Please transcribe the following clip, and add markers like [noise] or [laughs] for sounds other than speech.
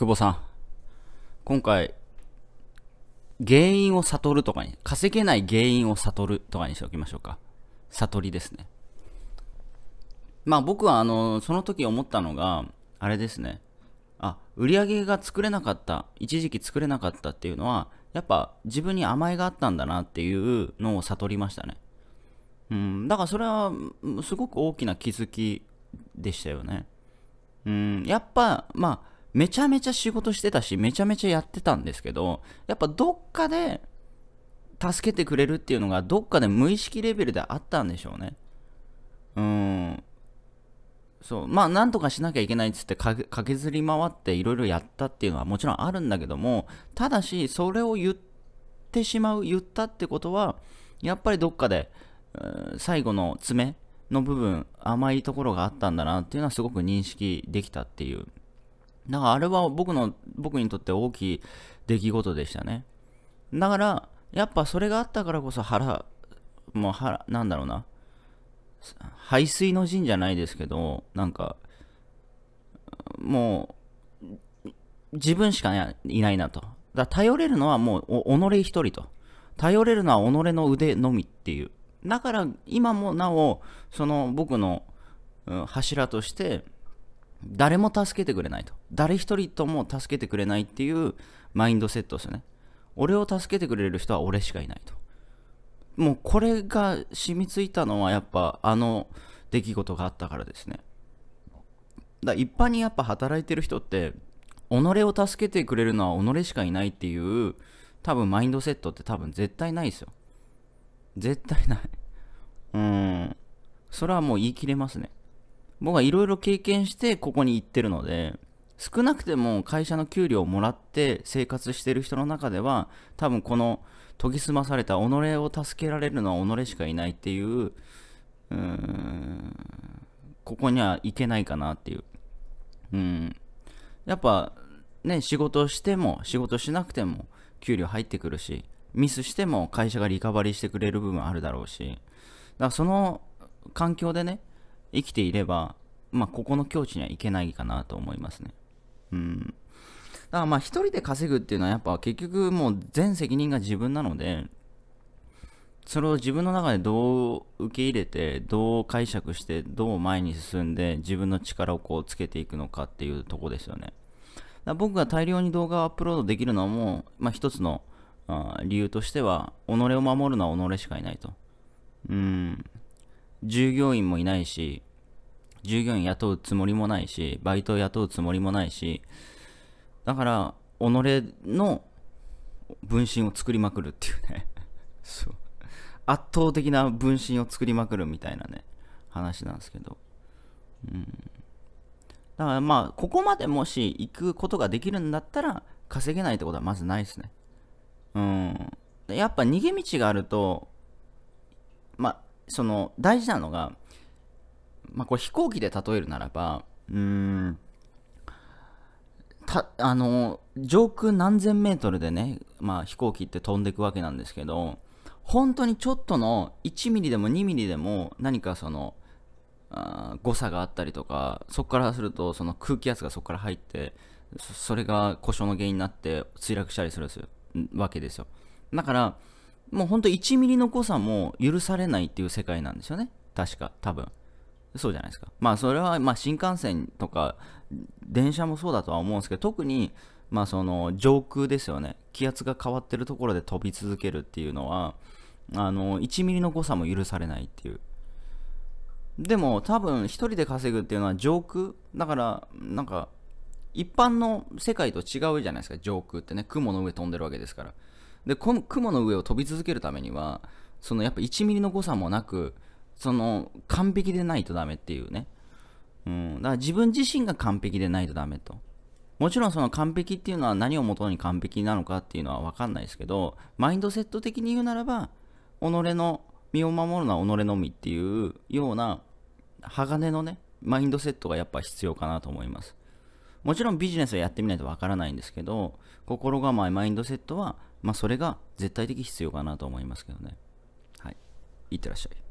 久保さん。今回、原因を悟るとかに、稼げない原因を悟るとかにしておきましょうか。悟りですね。まあ僕はあの、その時思ったのが、あれですね。あ、売り上げが作れなかった、一時期作れなかったっていうのは、やっぱ自分に甘えがあったんだなっていうのを悟りましたね。うん、だからそれはすごく大きな気づきでしたよね。うん、やっぱ、まあ、めちゃめちゃ仕事してたし、めちゃめちゃやってたんですけど、やっぱどっかで助けてくれるっていうのが、どっかで無意識レベルであったんでしょうね。うん。そう。まあ、なんとかしなきゃいけないっつって駆けずり回っていろいろやったっていうのはもちろんあるんだけども、ただし、それを言ってしまう、言ったってことは、やっぱりどっかで、最後の爪の部分、甘いところがあったんだなっていうのはすごく認識できたっていう。だからあれは僕の、僕にとって大きい出来事でしたね。だから、やっぱそれがあったからこそ腹、もう腹、なんだろうな。排水の陣じゃないですけど、なんか、もう、自分しかいないなと。だ頼れるのはもう、己一人と。頼れるのは己の腕のみっていう。だから、今もなお、その僕の、柱として、誰も助けてくれないと。誰一人とも助けてくれないっていうマインドセットですよね。俺を助けてくれる人は俺しかいないと。もうこれが染みついたのはやっぱあの出来事があったからですね。だ一般にやっぱ働いてる人って、己を助けてくれるのは己しかいないっていう多分マインドセットって多分絶対ないですよ。絶対ない。うん。それはもう言い切れますね。僕はいろいろ経験してここに行ってるので少なくても会社の給料をもらって生活してる人の中では多分この研ぎ澄まされた己を助けられるのは己しかいないっていううんここにはいけないかなっていううんやっぱね仕事しても仕事しなくても給料入ってくるしミスしても会社がリカバリーしてくれる部分あるだろうしだからその環境でね生きていれば、まあ、ここの境地には行けないかなと思いますね。うん。だからまあ、一人で稼ぐっていうのはやっぱ結局もう全責任が自分なので、それを自分の中でどう受け入れて、どう解釈して、どう前に進んで、自分の力をこうつけていくのかっていうとこですよね。だ僕が大量に動画をアップロードできるのも、まあ、一つの理由としては、己を守るのは己しかいないと。うん、従業員もいないし、従業員雇うつもりもないし、バイトを雇うつもりもないし、だから、己の分身を作りまくるっていうね [laughs] そう。圧倒的な分身を作りまくるみたいなね、話なんですけど。うん。だからまあ、ここまでもし行くことができるんだったら、稼げないってことはまずないですね。うん。やっぱ逃げ道があると、まあ、その大事なのが、まあ、これ飛行機で例えるならばうんたあの上空何千メートルでね、まあ、飛行機って飛んでいくわけなんですけど本当にちょっとの1ミリでも2ミリでも何かそのあ誤差があったりとかそこからするとその空気圧がそこから入ってそれが故障の原因になって墜落したりするわけですよだからもうほんと1ミリの誤差も許されないっていう世界なんですよね。確か、多分。そうじゃないですか。まあそれは、まあ新幹線とか、電車もそうだとは思うんですけど、特に、まあその上空ですよね。気圧が変わってるところで飛び続けるっていうのは、あの、1ミリの誤差も許されないっていう。でも多分1人で稼ぐっていうのは上空だからなんか一般の世界と違うじゃないですか上空ってね雲の上飛んでるわけですからで雲の上を飛び続けるためにはそのやっぱ1ミリの誤差もなくその完璧でないとダメっていうね、うん、だから自分自身が完璧でないとダメともちろんその完璧っていうのは何をもとに完璧なのかっていうのは分かんないですけどマインドセット的に言うならば己の身を守るのは己のみっていうような鋼のねマインドセットがやっぱ必要かなと思いますもちろんビジネスをやってみないとわからないんですけど、心構え、マインドセットは、まあ、それが絶対的必要かなと思いますけどね。はい。いってらっしゃい。